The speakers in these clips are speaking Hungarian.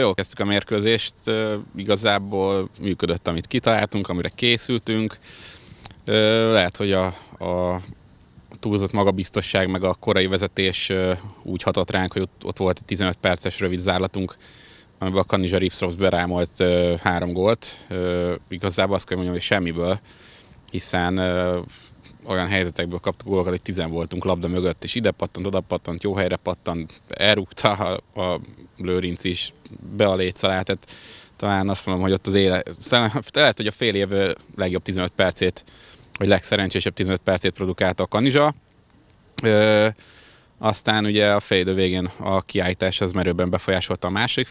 Jól kezdtük a mérkőzést, igazából működött, amit kitaláltunk, amire készültünk. Lehet, hogy a, a túlzott magabiztosság, meg a korai vezetés úgy hatott ránk, hogy ott, volt egy 15 perces rövid zárlatunk, amiben a Kanizsa Ripsrops berámolt három gólt. Igazából azt kell mondjam, hogy semmiből, hiszen olyan helyzetekből kaptuk gólokat, hogy tizen voltunk labda mögött, és ide pattant, oda pattant, jó helyre pattant, elrúgta a, a Lőrinc is be a létszalát, tehát talán azt mondom, hogy ott az éle, lehet, hogy a fél év legjobb 15 percét, vagy legszerencsésebb 15 percét produkálta a Kanizsa. Ö, aztán ugye a félidő végén a kiállítás az merőben befolyásolta a másik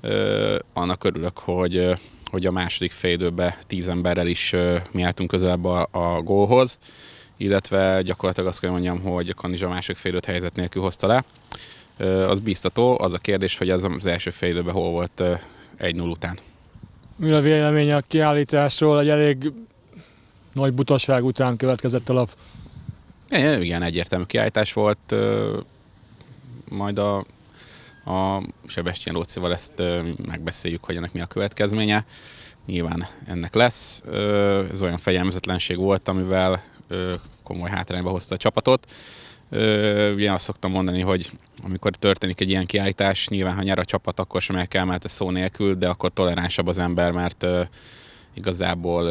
Ö, Annak örülök, hogy hogy a második félidőben tíz emberrel is mi álltunk közelebb a, a gólhoz, illetve gyakorlatilag azt kell mondjam, hogy Kanizs a második félidőt helyzet nélkül hozta le. Az biztató, az a kérdés, hogy az az első félidőben hol volt 1-0 után. Mi a vélemény a kiállításról? Egy elég nagy butaság után következett a lap. Igen, egyértelmű kiállítás volt. Majd a a Sebestyen Lócival ezt megbeszéljük, hogy ennek mi a következménye. Nyilván ennek lesz. Ez olyan fegyelmezetlenség volt, amivel komoly hátrányba hozta a csapatot. Ugye azt szoktam mondani, hogy amikor történik egy ilyen kiállítás, nyilván ha nyer a csapat, akkor sem el kell, mert szó nélkül, de akkor toleránsabb az ember, mert igazából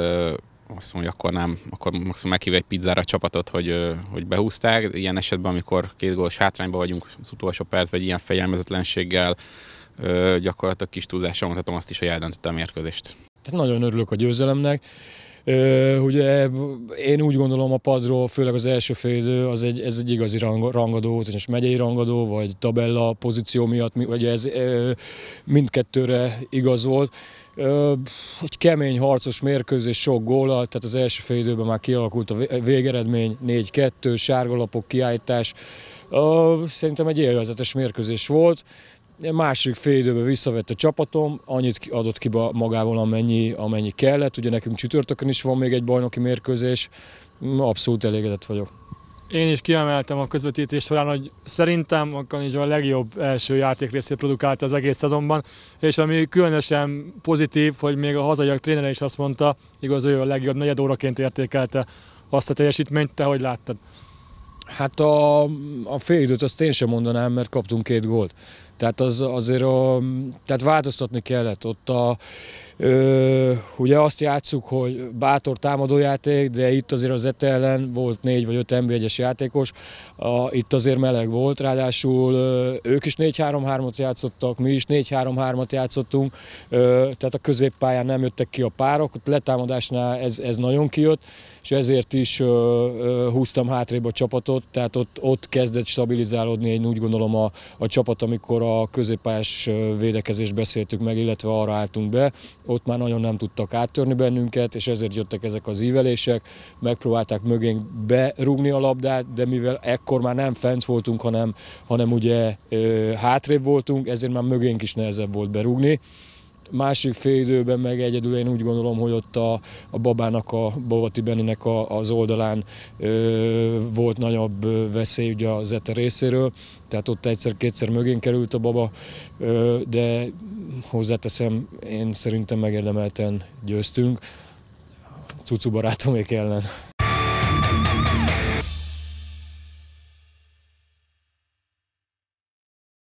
azt mondja, akkor nem, akkor maximum meghív egy pizzára a csapatot, hogy, hogy behúzták. Ilyen esetben, amikor két gólos hátrányban vagyunk az utolsó perc, vagy ilyen fejelmezetlenséggel, gyakorlatilag kis túlzással mondhatom azt is, hogy eldöntötte a mérkőzést. Tehát nagyon örülök a győzelemnek. Ö, ugye én úgy gondolom a padról, főleg az első félidő, az egy, ez egy igazi rang, rangadó volt, és megyei rangadó, vagy tabella pozíció miatt, ugye ez ö, mindkettőre igaz volt egy kemény harcos mérkőzés, sok góla, tehát az első fél időben már kialakult a végeredmény, 4-2, sárgalapok kiállítás. Szerintem egy élvezetes mérkőzés volt. Másik fél időben visszavett a csapatom, annyit adott ki magából, amennyi, amennyi kellett. Ugye nekünk csütörtökön is van még egy bajnoki mérkőzés, mm, abszolút elégedett vagyok én is kiemeltem a közvetítés során, hogy szerintem a Kanizsa a legjobb első játékrészét produkálta az egész szezonban, és ami különösen pozitív, hogy még a hazaiak trénere is azt mondta, igaz, ő a legjobb negyed óraként értékelte azt a teljesítményt, te hogy láttad? Hát a, a időt azt én sem mondanám, mert kaptunk két gólt. Tehát az, azért a, tehát változtatni kellett. Ott a, Ö, ugye azt játszuk, hogy bátor támadójáték, de itt azért az ETE ellen volt négy vagy öt NB1-es játékos, a, itt azért meleg volt, ráadásul ö, ők is 4-3-3-at játszottak, mi is 4-3-3-at játszottunk, ö, tehát a középpályán nem jöttek ki a párok, ott letámadásnál ez, ez nagyon kijött, és ezért is ö, ö, húztam hátrébb a csapatot, tehát ott, ott kezdett stabilizálódni, én úgy gondolom a, a csapat, amikor a középpályás védekezést beszéltük meg, illetve arra álltunk be, ott már nagyon nem tudtak áttörni bennünket, és ezért jöttek ezek az ívelések, megpróbálták mögénk berúgni a labdát, de mivel ekkor már nem fent voltunk, hanem, hanem ugye ö, hátrébb voltunk, ezért már mögénk is nehezebb volt berúgni. Másik fél időben meg egyedül én úgy gondolom, hogy ott a, a babának, a Babati Beninek a, az oldalán ö, volt nagyobb veszély ugye az Ete részéről, tehát ott egyszer-kétszer mögén került a baba, ö, de hozzáteszem, én szerintem megérdemelten győztünk cucu barátomék ellen.